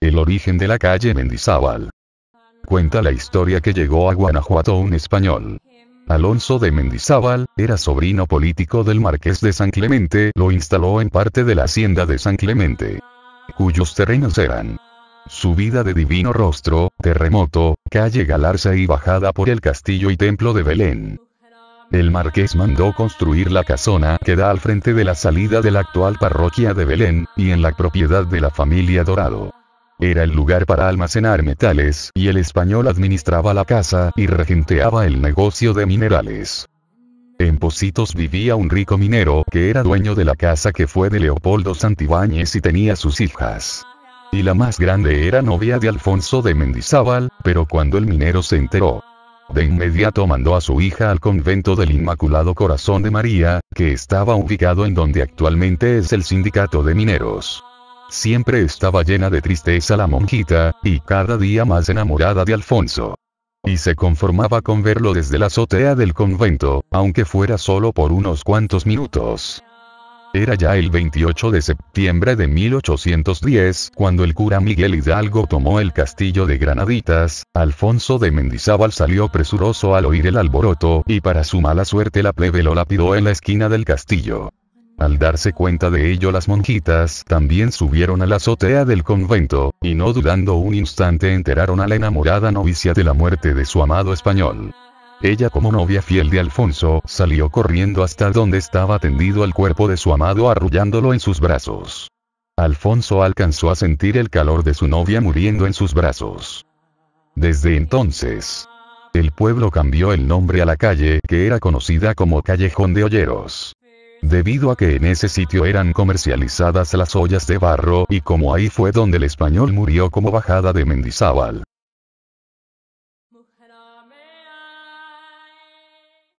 El origen de la calle Mendizábal. Cuenta la historia que llegó a Guanajuato un español. Alonso de Mendizábal, era sobrino político del marqués de San Clemente, lo instaló en parte de la hacienda de San Clemente, cuyos terrenos eran subida de Divino Rostro, terremoto, calle Galarza y bajada por el castillo y templo de Belén. El marqués mandó construir la casona que da al frente de la salida de la actual parroquia de Belén, y en la propiedad de la familia Dorado. Era el lugar para almacenar metales y el español administraba la casa y regenteaba el negocio de minerales. En Positos vivía un rico minero que era dueño de la casa que fue de Leopoldo Santibáñez y tenía sus hijas. Y la más grande era novia de Alfonso de Mendizábal, pero cuando el minero se enteró, de inmediato mandó a su hija al convento del Inmaculado Corazón de María, que estaba ubicado en donde actualmente es el sindicato de mineros. Siempre estaba llena de tristeza la monjita, y cada día más enamorada de Alfonso. Y se conformaba con verlo desde la azotea del convento, aunque fuera solo por unos cuantos minutos. Era ya el 28 de septiembre de 1810, cuando el cura Miguel Hidalgo tomó el castillo de Granaditas, Alfonso de Mendizábal salió presuroso al oír el alboroto, y para su mala suerte la plebe lo lapidó en la esquina del castillo. Al darse cuenta de ello las monjitas también subieron a la azotea del convento, y no dudando un instante enteraron a la enamorada novicia de la muerte de su amado español. Ella como novia fiel de Alfonso salió corriendo hasta donde estaba tendido el cuerpo de su amado arrullándolo en sus brazos. Alfonso alcanzó a sentir el calor de su novia muriendo en sus brazos. Desde entonces, el pueblo cambió el nombre a la calle que era conocida como Callejón de Olleros. Debido a que en ese sitio eran comercializadas las ollas de barro y como ahí fue donde el español murió como bajada de Mendizábal.